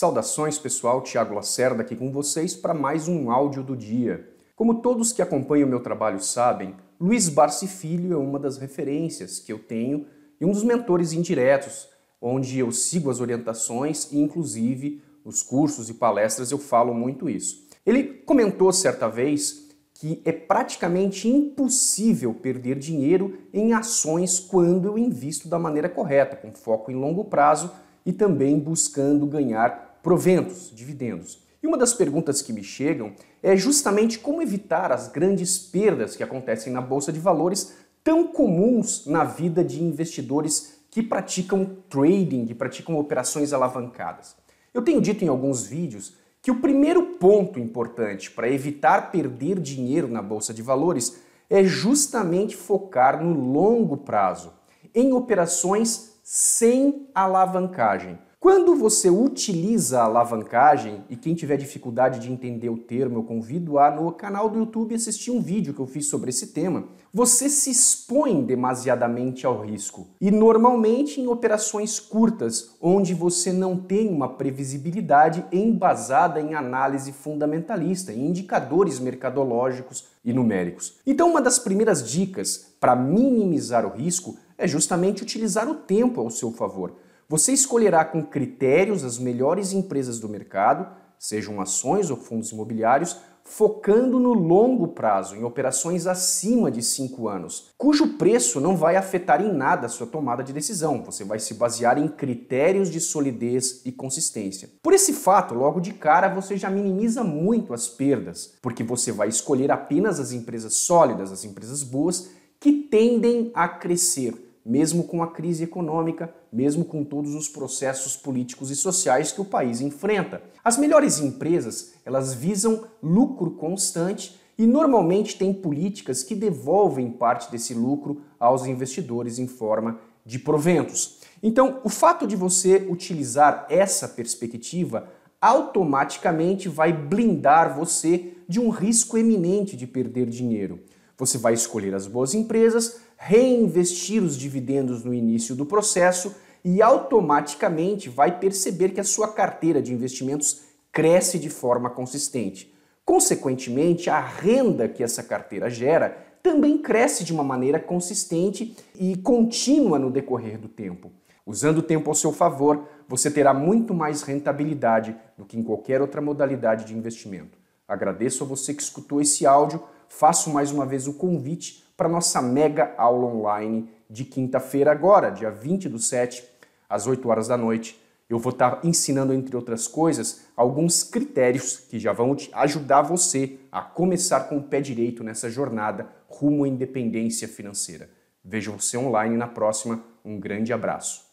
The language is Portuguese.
Saudações pessoal, Tiago Lacerda aqui com vocês para mais um áudio do dia. Como todos que acompanham o meu trabalho sabem, Luiz Barcifilho Filho é uma das referências que eu tenho e um dos mentores indiretos, onde eu sigo as orientações e inclusive os cursos e palestras eu falo muito isso. Ele comentou certa vez que é praticamente impossível perder dinheiro em ações quando eu invisto da maneira correta, com foco em longo prazo e também buscando ganhar proventos, dividendos. E uma das perguntas que me chegam é justamente como evitar as grandes perdas que acontecem na bolsa de valores, tão comuns na vida de investidores que praticam trading, que praticam operações alavancadas. Eu tenho dito em alguns vídeos que o primeiro ponto importante para evitar perder dinheiro na bolsa de valores é justamente focar no longo prazo, em operações sem alavancagem. Quando você utiliza a alavancagem, e quem tiver dificuldade de entender o termo, eu convido a no canal do YouTube assistir um vídeo que eu fiz sobre esse tema, você se expõe demasiadamente ao risco. E normalmente em operações curtas, onde você não tem uma previsibilidade embasada em análise fundamentalista, em indicadores mercadológicos e numéricos. Então, uma das primeiras dicas para minimizar o risco é justamente utilizar o tempo ao seu favor. Você escolherá com critérios as melhores empresas do mercado, sejam ações ou fundos imobiliários, focando no longo prazo, em operações acima de 5 anos, cujo preço não vai afetar em nada a sua tomada de decisão. Você vai se basear em critérios de solidez e consistência. Por esse fato, logo de cara, você já minimiza muito as perdas, porque você vai escolher apenas as empresas sólidas, as empresas boas, que tendem a crescer mesmo com a crise econômica, mesmo com todos os processos políticos e sociais que o país enfrenta. As melhores empresas, elas visam lucro constante e normalmente têm políticas que devolvem parte desse lucro aos investidores em forma de proventos. Então, o fato de você utilizar essa perspectiva automaticamente vai blindar você de um risco eminente de perder dinheiro. Você vai escolher as boas empresas, reinvestir os dividendos no início do processo e automaticamente vai perceber que a sua carteira de investimentos cresce de forma consistente. Consequentemente, a renda que essa carteira gera também cresce de uma maneira consistente e contínua no decorrer do tempo. Usando o tempo ao seu favor, você terá muito mais rentabilidade do que em qualquer outra modalidade de investimento. Agradeço a você que escutou esse áudio faço mais uma vez o convite para nossa mega aula online de quinta-feira agora, dia 20 do 7, às 8 horas da noite. Eu vou estar tá ensinando, entre outras coisas, alguns critérios que já vão ajudar você a começar com o pé direito nessa jornada rumo à independência financeira. Vejo você online na próxima. Um grande abraço.